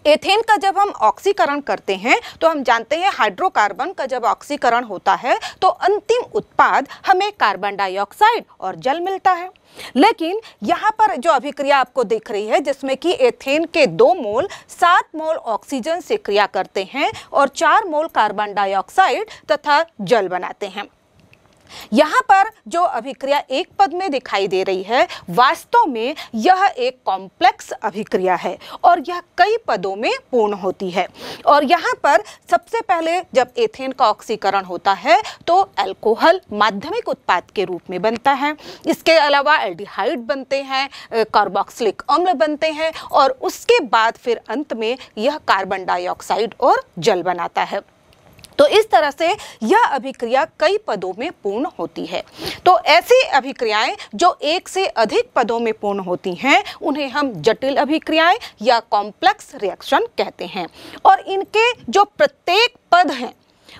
एथेन का जब हम ऑक्सीकरण करते हैं तो हम जानते हैं हाइड्रोकार्बन का जब ऑक्सीकरण होता है तो अंतिम उत्पाद हमें कार्बन डाइऑक्साइड और जल मिलता है लेकिन यहाँ पर जो अभिक्रिया आपको दिख रही है जिसमें कि एथेन के दो मोल सात मोल ऑक्सीजन से क्रिया करते हैं और चार मोल कार्बन डाइऑक्साइड तथा जल बनाते हैं यहाँ पर जो अभिक्रिया एक पद में दिखाई दे रही है वास्तव में यह एक कॉम्प्लेक्स अभिक्रिया है और यह कई पदों में पूर्ण होती है और यहाँ पर सबसे पहले जब एथेन का ऑक्सीकरण होता है तो अल्कोहल माध्यमिक उत्पाद के रूप में बनता है इसके अलावा एल्डिहाइड बनते हैं कार्बोक्सिलिक अम्ल बनते हैं और उसके बाद फिर अंत में यह कार्बन डाइऑक्साइड और जल बनाता है तो इस तरह से यह अभिक्रिया कई पदों में पूर्ण होती है तो ऐसी अभिक्रियाएं जो एक से अधिक पदों में पूर्ण होती हैं उन्हें हम जटिल अभिक्रियाएं या कॉम्प्लेक्स रिएक्शन कहते हैं और इनके जो प्रत्येक पद हैं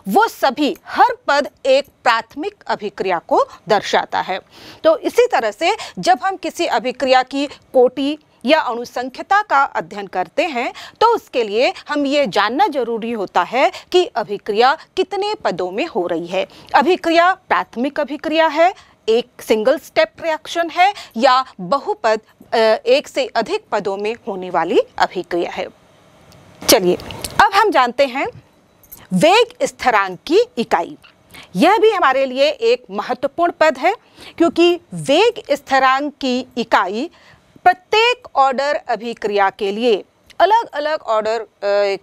वो सभी हर पद एक प्राथमिक अभिक्रिया को दर्शाता है तो इसी तरह से जब हम किसी अभिक्रिया की कोटि या अणुसंख्यता का अध्ययन करते हैं तो उसके लिए हम ये जानना जरूरी होता है कि अभिक्रिया कितने पदों में हो रही है अभिक्रिया प्राथमिक अभिक्रिया है एक सिंगल स्टेप रिएक्शन है या बहुपद एक से अधिक पदों में होने वाली अभिक्रिया है चलिए अब हम जानते हैं वेग स्थरांक की इकाई यह भी हमारे लिए एक महत्वपूर्ण पद है क्योंकि वेग स्थरांक की इकाई प्रत्येक ऑर्डर अभिक्रिया के लिए अलग अलग ऑर्डर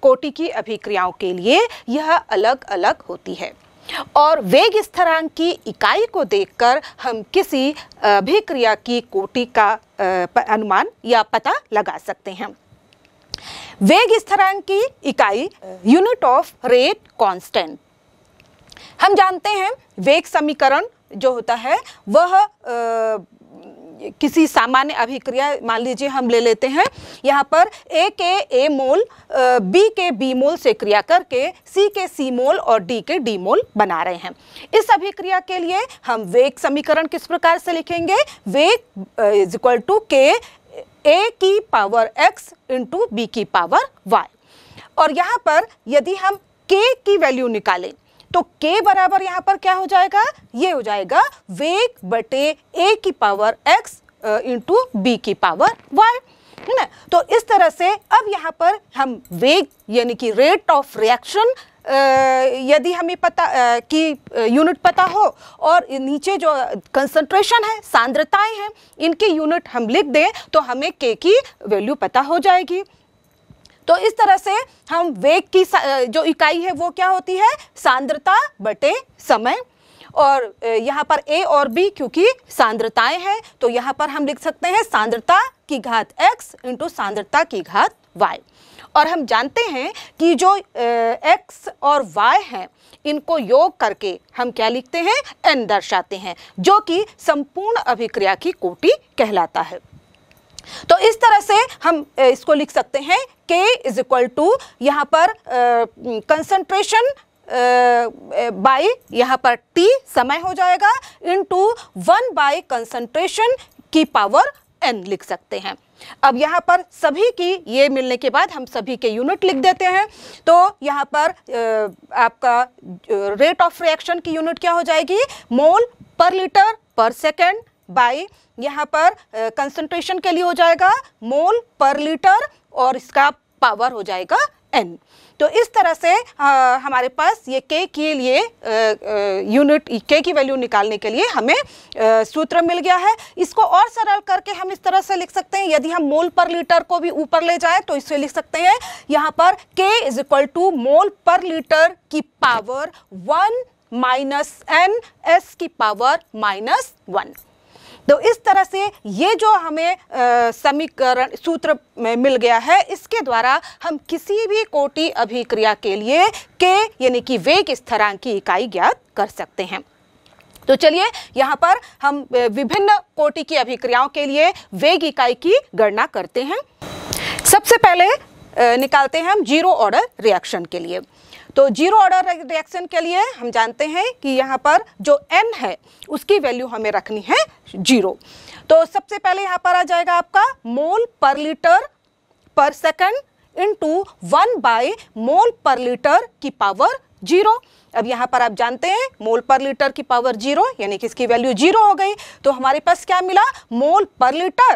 कोटि की अभिक्रियाओं के लिए यह अलग अलग होती है और वेग स्थरांक की इकाई को देखकर हम किसी अभिक्रिया की कोटि का अनुमान या पता लगा सकते हैं वेग स्थरांक की इकाई यूनिट ऑफ रेट कांस्टेंट हम जानते हैं वेग समीकरण जो होता है वह किसी सामान्य अभिक्रिया मान लीजिए हम ले लेते हैं यहाँ पर ए के ए मोल बी के बी मोल से क्रिया करके सी के सी मोल और डी के डी मोल बना रहे हैं इस अभिक्रिया के लिए हम वेग समीकरण किस प्रकार से लिखेंगे वेग is equal to K A की पावर एक्स इंटू बी की पावर वाई और यहाँ पर यदि हम के की वैल्यू निकालें तो के बराबर यहां पर क्या हो जाएगा ये हो जाएगा वेग बटे ए की पावर एक्स इंटू बी की पावर वाई है ना तो इस तरह से अब यहां पर हम वेग यानी कि रेट ऑफ रिएक्शन यदि हमें पता आ, कि यूनिट पता हो और नीचे जो कंसंट्रेशन है सांद्रताएं हैं इनके यूनिट हम लिख दें तो हमें के की वैल्यू पता हो जाएगी तो इस तरह से हम वेग की जो इकाई है वो क्या होती है सांद्रता बटे समय और यहाँ पर ए और बी क्योंकि सांद्रताएं हैं तो यहाँ पर हम लिख सकते हैं सांद्रता की घात एक्स इंटू सांद्रता की घात वाई और हम जानते हैं कि जो एक्स और वाई हैं इनको योग करके हम क्या लिखते हैं एन दर्शाते हैं जो कि संपूर्ण अभिक्रिया की कोटि कहलाता है तो इस तरह से हम इसको लिख सकते हैं के इज इक्वल टू यहाँ पर कंसंट्रेशन बाई यहाँ पर टी समय हो जाएगा into one by concentration की पावर एन लिख सकते हैं अब यहाँ पर सभी की ये मिलने के बाद हम सभी के यूनिट लिख देते हैं तो यहाँ पर आपका रेट ऑफ रिएक्शन की यूनिट क्या हो जाएगी मोल पर लीटर पर सेकेंड बाई यहाँ पर कंसंट्रेशन के लिए हो जाएगा मोल पर लीटर और इसका पावर हो जाएगा एन तो इस तरह से आ, हमारे पास ये के के लिए यूनिट के की वैल्यू निकालने के लिए हमें आ, सूत्र मिल गया है इसको और सरल करके हम इस तरह से लिख सकते हैं यदि हम मोल पर लीटर को भी ऊपर ले जाएं तो इसे लिख सकते हैं यहाँ पर के इज इक्वल टू मोल पर लीटर की power one minus N S की पावर माइनस वन तो इस तरह से ये जो हमें समीकरण सूत्र में मिल गया है इसके द्वारा हम किसी भी कोटि अभिक्रिया के लिए के यानी कि वेग स्थरांक की इकाई ज्ञात कर सकते हैं तो चलिए यहाँ पर हम विभिन्न कोटि की अभिक्रियाओं के लिए वेग इकाई की गणना करते हैं सबसे पहले निकालते हैं हम जीरो ऑर्डर रिएक्शन के लिए तो जीरो ऑर्डर रिएक्शन के लिए हम जानते हैं कि यहाँ पर जो एन है उसकी वैल्यू हमें रखनी है जीरो तो सबसे पहले यहाँ पर आ जाएगा आपका मोल पर litre per second into one by mole पर लीटर की पावर जीरो अब यहाँ पर आप जानते हैं मोल पर लीटर की पावर जीरो यानी कि इसकी वैल्यू जीरो हो गई तो हमारे पास क्या मिला मोल पर लीटर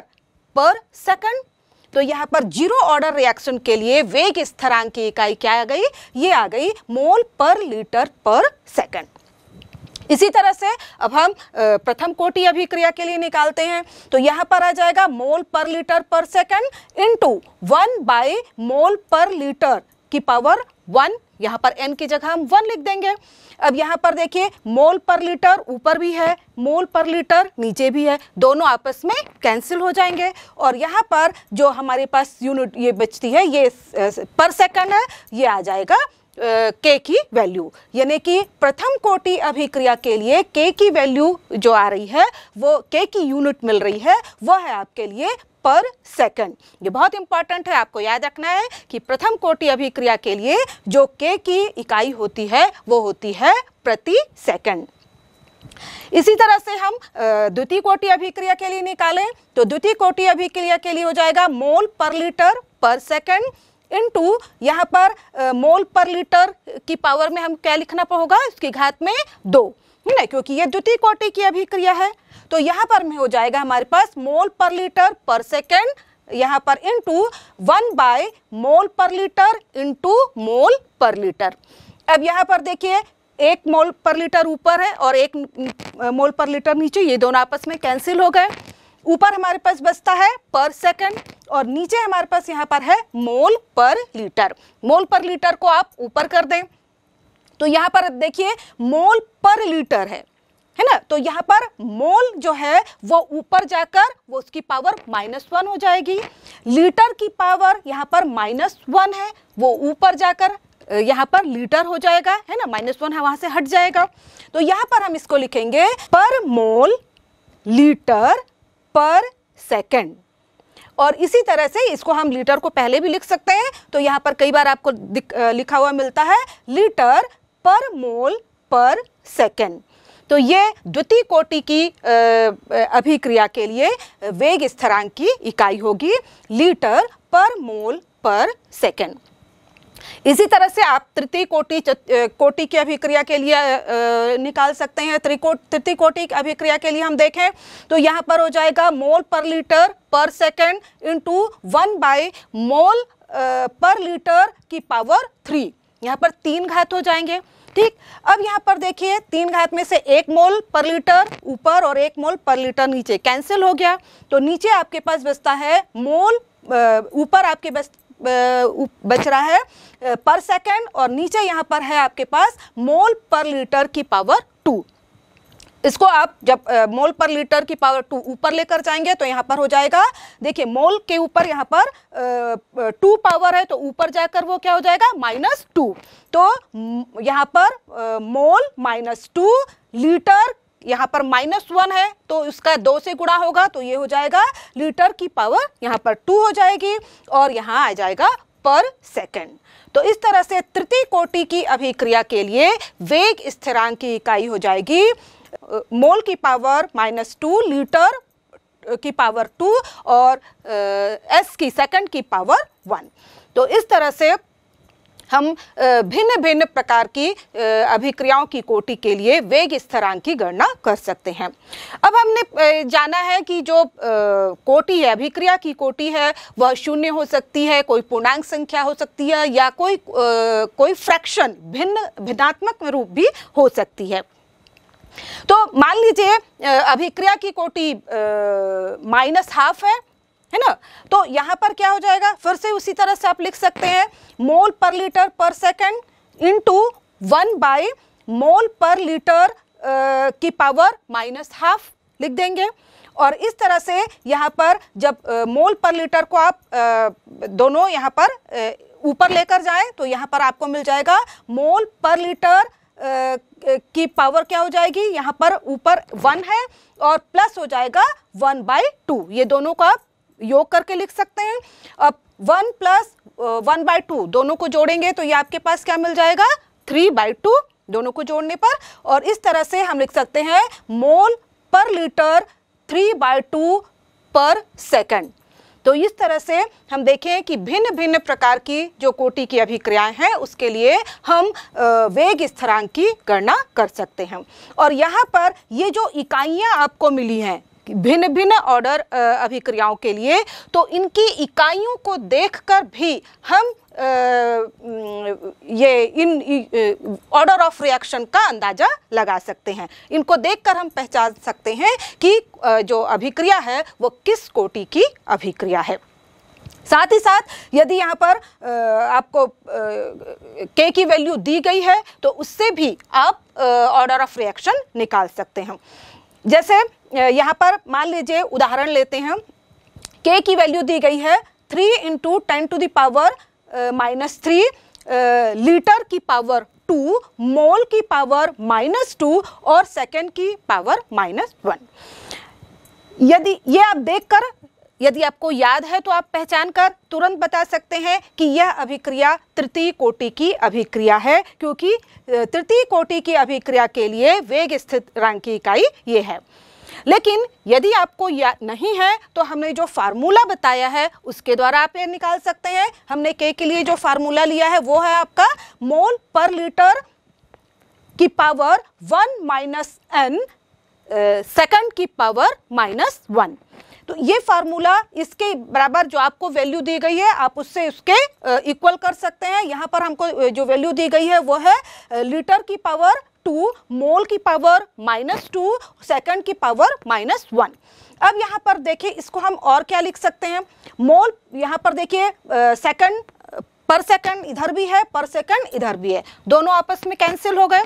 पर सेकंड तो यहाँ पर जीरो ऑर्डर रिएक्शन के लिए वेग स्थरांक की इकाई क्या आ गई ये आ गई मोल पर लीटर पर सेकेंड इसी तरह से अब हम प्रथम कोटि अभिक्रिया के लिए निकालते हैं तो यहाँ पर आ जाएगा मोल पर litre per second into one by mole पर लीटर की पावर वन यहाँ पर एन की जगह हम वन लिख देंगे अब यहाँ पर देखिए मोल पर लीटर ऊपर भी है मोल पर लीटर नीचे भी है दोनों आपस में कैंसिल हो जाएंगे और यहाँ पर जो हमारे पास यूनिट ये बचती है ये पर सेकंड है ये आ जाएगा के की वैल्यू यानी कि प्रथम कोटि अभिक्रिया के लिए के की वैल्यू जो आ रही है वो के की यूनिट मिल रही है वह है आपके लिए पर सेकंड ये बहुत इंपॉर्टेंट है आपको याद रखना है कि प्रथम कोटि अभिक्रिया के लिए जो के की इकाई होती है वो होती है प्रति सेकंड इसी तरह से हम द्वितीय कोटि अभिक्रिया के लिए निकालें तो द्वितीय कोटि अभिक्रिया के लिए हो जाएगा मोल पर लीटर पर सेकंड इनटू यहाँ पर मोल पर लीटर की पावर में हम क्या लिखना होगा उसकी घात में दो है ना क्योंकि ये द्वितीय कोटि की अभिक्रिया है तो यहां पर हो जाएगा हमारे पास मोल पर लीटर पर सेकेंड यहां पर इंटू वन बाय मोल पर लीटर इंटू मोल पर लीटर अब यहां पर देखिए एक मोल पर लीटर ऊपर है और एक मोल पर लीटर नीचे ये दोनों आपस में कैंसिल हो गए ऊपर हमारे पास बचता है पर सेकंड और नीचे हमारे पास यहाँ पर है मोल पर लीटर मोल पर लीटर को आप ऊपर कर दें तो यहाँ पर देखिए मोल पर लीटर है है ना तो यहाँ पर मोल जो है वो ऊपर जाकर वो उसकी पावर माइनस वन हो जाएगी लीटर की पावर यहाँ पर माइनस वन है वो ऊपर जाकर यहाँ पर लीटर हो जाएगा है ना माइनस वन है वहां से हट जाएगा तो यहाँ पर हम इसको लिखेंगे पर मोल लीटर पर सेकेंड और इसी तरह से इसको हम लीटर को पहले भी लिख सकते हैं तो यहाँ पर कई बार आपको लिखा हुआ मिलता है लीटर पर मोल पर सेकेंड तो ये द्वितीय कोटि की अभिक्रिया के लिए वेग स्थरांक की इकाई होगी लीटर पर मोल पर सेकेंड इसी तरह से आप तृतीय कोटि कोटि की अभिक्रिया के लिए निकाल सकते हैं त्रिकोट तृतीय कोटि की अभिक्रिया के लिए हम देखें तो यहाँ पर हो जाएगा मोल पर litre per second into one by mole पर लीटर की पावर थ्री यहाँ पर तीन घात हो जाएंगे ठीक अब यहाँ पर देखिए तीन घात में से एक मोल पर लीटर ऊपर और एक मोल पर लीटर नीचे कैंसिल हो गया तो नीचे आपके पास बचता है मोल ऊपर आपके बस बच रहा है पर सेकेंड और नीचे यहाँ पर है आपके पास मोल पर लीटर की पावर टू इसको आप जब मोल पर लीटर की पावर टू ऊपर लेकर जाएंगे तो यहाँ पर हो जाएगा देखिए मोल के ऊपर यहाँ पर टू पावर है तो ऊपर जाकर वो क्या हो जाएगा माइनस टू तो यहाँ पर मोल माइनस टू लीटर यहाँ पर माइनस वन है तो उसका दो से गुणा होगा तो ये हो जाएगा लीटर की पावर यहाँ पर टू हो जाएगी और यहाँ आ जाएगा पर सेकेंड तो इस तरह से तृतीय कोटि की अभिक्रिया के लिए वेग स्थिरांक की इकाई हो जाएगी मोल की पावर माइनस टू लीटर की पावर टू और एस की सेकंड की पावर वन तो इस तरह से हम भिन्न भिन्न प्रकार की अभिक्रियाओं की कोटि के लिए वेग स्थिरांक की गणना कर सकते हैं अब हमने जाना है कि जो कोटि है अभिक्रिया की कोटि है वह शून्य हो सकती है कोई पूर्णांक संख्या हो सकती है या कोई कोई फ्रैक्शन भिन्न भिन्नात्मक रूप भी हो सकती है तो मान लीजिए अभिक्रिया की कोटि माइनस हाफ है है ना तो यहाँ पर क्या हो जाएगा फिर से उसी तरह से आप लिख सकते हैं मोल पर litre per second into one by mole पर लीटर की पावर माइनस हाफ लिख देंगे और इस तरह से यहाँ पर जब मोल पर लीटर को आप आ, दोनों यहाँ पर ऊपर लेकर जाएं तो यहाँ पर आपको मिल जाएगा मोल पर लीटर की पावर क्या हो जाएगी यहाँ पर ऊपर वन है और प्लस हो जाएगा वन बाई टू ये दोनों का योग करके लिख सकते हैं अब one plus one by two दोनों को जोड़ेंगे तो ये आपके पास क्या मिल जाएगा थ्री बाई टू दोनों को जोड़ने पर और इस तरह से हम लिख सकते हैं मोल पर litre three by two per second तो इस तरह से हम देखें कि भिन्न भिन्न प्रकार की जो कोटि की अभिक्रियाएं हैं उसके लिए हम वेग स्थिरांक की गणना कर सकते हैं और यहाँ पर ये जो इकाइयाँ आपको मिली हैं भिन्न भिन्न ऑर्डर अभिक्रियाओं के लिए तो इनकी इकाइयों को देखकर भी हम ये इन ऑर्डर ऑफ रिएक्शन का अंदाज़ा लगा सकते हैं इनको देखकर हम पहचान सकते हैं कि जो अभिक्रिया है वो किस कोटि की अभिक्रिया है साथ ही साथ यदि यहाँ पर आपको के की वैल्यू दी गई है तो उससे भी आप ऑर्डर ऑफ रिएक्शन निकाल सकते हैं जैसे यहाँ पर मान लीजिए उदाहरण लेते हैं के की वैल्यू दी गई है three into ten to the power minus three litre की पावर टू मोल की पावर माइनस टू और सेकेंड की पावर माइनस वन यदि ये आप देखकर यदि आपको याद है तो आप पहचान कर तुरंत बता सकते हैं कि यह अभिक्रिया तृतीय कोटि की अभिक्रिया है क्योंकि तृतीय कोटि की अभिक्रिया के लिए वेग स्थित रंग की इकाई ये है लेकिन यदि आपको या नहीं है तो हमने जो फार्मूला बताया है उसके द्वारा आप ये निकाल सकते हैं हमने के के लिए जो फार्मूला लिया है वो है आपका मोल पर लीटर की power one minus N second की पावर माइनस वन तो ये फार्मूला इसके बराबर जो आपको वैल्यू दी गई है आप उससे उसके इक्वल कर सकते हैं यहाँ पर हमको जो वैल्यू दी गई है वो है लीटर की पावर टू मोल की पावर माइनस टू सेकेंड की पावर माइनस वन अब यहाँ पर देखिए इसको हम और क्या लिख सकते हैं मोल यहाँ पर देखिए सेकंड पर सेकेंड इधर भी है पर सेकेंड इधर भी है दोनों आपस में कैंसिल हो गए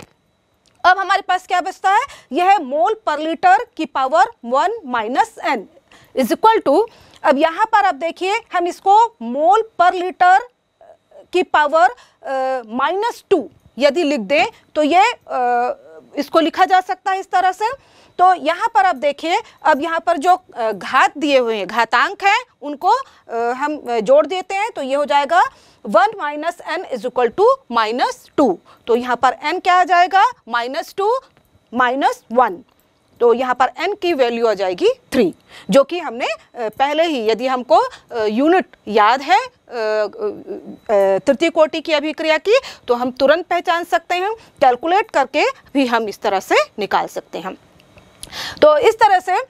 अब हमारे पास क्या बचता है यह है मोल पर लीटर की power one minus N is equal to अब यहाँ पर आप देखिए हम इसको मोल पर लीटर की पावर माइनस टू यदि लिख दें तो ये इसको लिखा जा सकता है इस तरह से तो यहाँ पर आप देखिए अब यहाँ पर जो घात दिए हुए हैं घातांक हैं उनको हम जोड़ देते हैं तो ये हो जाएगा one minus N is equal to minus two तो यहाँ पर एन क्या आ जाएगा माइनस टू माइनस वन तो यहाँ पर n की वैल्यू आ जाएगी थ्री जो कि हमने पहले ही यदि हमको यूनिट याद है तृतीय कोटि की अभिक्रिया की तो हम तुरंत पहचान सकते हैं कैलकुलेट करके भी हम इस तरह से निकाल सकते हैं तो इस तरह से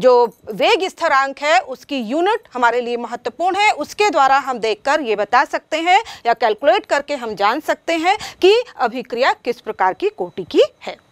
जो वेग स्थिरांक है उसकी यूनिट हमारे लिए महत्वपूर्ण है उसके द्वारा हम देखकर ये बता सकते हैं या कैलकुलेट करके हम जान सकते हैं कि अभिक्रिया किस प्रकार की कोटि की है